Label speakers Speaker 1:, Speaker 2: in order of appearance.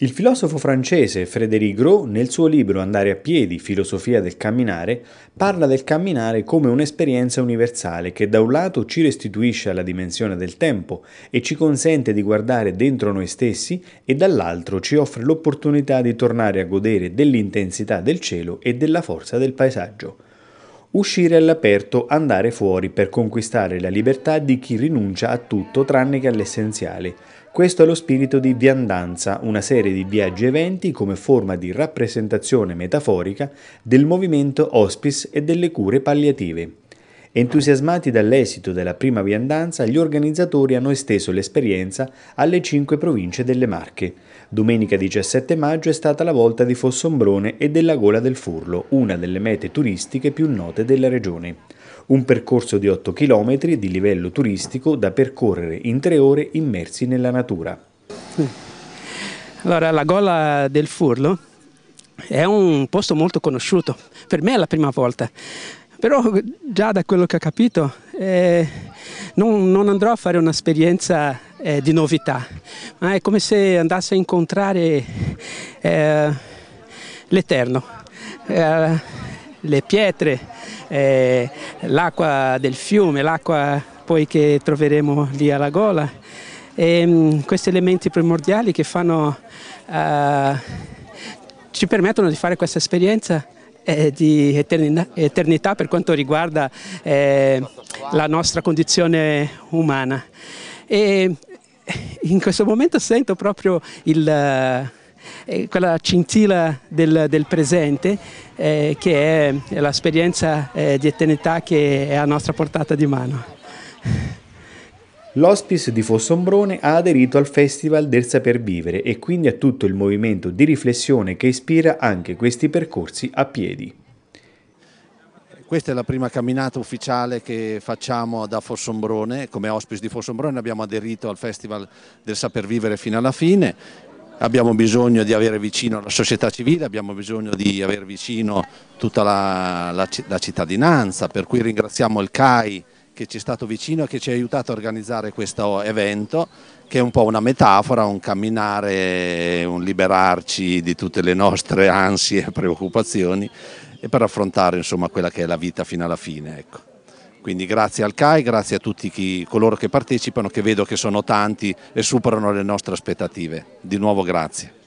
Speaker 1: Il filosofo francese Frédéric Gros, nel suo libro Andare a piedi, filosofia del camminare, parla del camminare come un'esperienza universale che da un lato ci restituisce alla dimensione del tempo e ci consente di guardare dentro noi stessi e dall'altro ci offre l'opportunità di tornare a godere dell'intensità del cielo e della forza del paesaggio. Uscire all'aperto, andare fuori per conquistare la libertà di chi rinuncia a tutto tranne che all'essenziale, questo è lo spirito di Viandanza, una serie di viaggi-eventi come forma di rappresentazione metaforica del movimento hospice e delle cure palliative. Entusiasmati dall'esito della prima viandanza, gli organizzatori hanno esteso l'esperienza alle cinque province delle Marche. Domenica 17 maggio è stata la volta di Fossombrone e della Gola del Furlo, una delle mete turistiche più note della regione un percorso di 8 km di livello turistico da percorrere in tre ore immersi nella natura.
Speaker 2: Allora, la Gola del Furlo è un posto molto conosciuto, per me è la prima volta, però già da quello che ho capito eh, non, non, andrò a fare un'esperienza eh, di novità, ma è come se andasse a incontrare eh, l'Eterno, eh, le pietre, eh, l'acqua del fiume, l'acqua poi che troveremo lì alla gola. E, ehm, mh, questi elementi primordiali che fanno, uh, ci permettono di fare questa esperienza eh, di eternità, eternità, per quanto riguarda eh, la nostra condizione umana. E in questo momento sento proprio il... Uh, eh, quella scintilla del, del presente eh, che è l'esperienza eh, di eternità che è a nostra portata di mano.
Speaker 1: L'Hospice di Fossombrone ha aderito al Festival del Saper Vivere e quindi a tutto il movimento di riflessione che ispira anche questi percorsi a piedi.
Speaker 3: Questa è la prima camminata ufficiale che facciamo da Fossombrone, come Hospice di Fossombrone abbiamo aderito al Festival del Saper Vivere fino alla fine abbiamo bisogno di avere vicino la società civile, abbiamo bisogno di avere vicino tutta la, la, la, cittadinanza, per cui ringraziamo il CAI che ci è stato vicino e che ci ha aiutato a organizzare questo evento che è un po' una metafora, un camminare, un liberarci di tutte le nostre ansie e preoccupazioni e per affrontare insomma, quella che è la vita fino alla fine. Ecco. Quindi grazie al CAI, grazie a tutti chi, coloro che partecipano, che vedo che sono tanti e superano le nostre aspettative. Di nuovo grazie.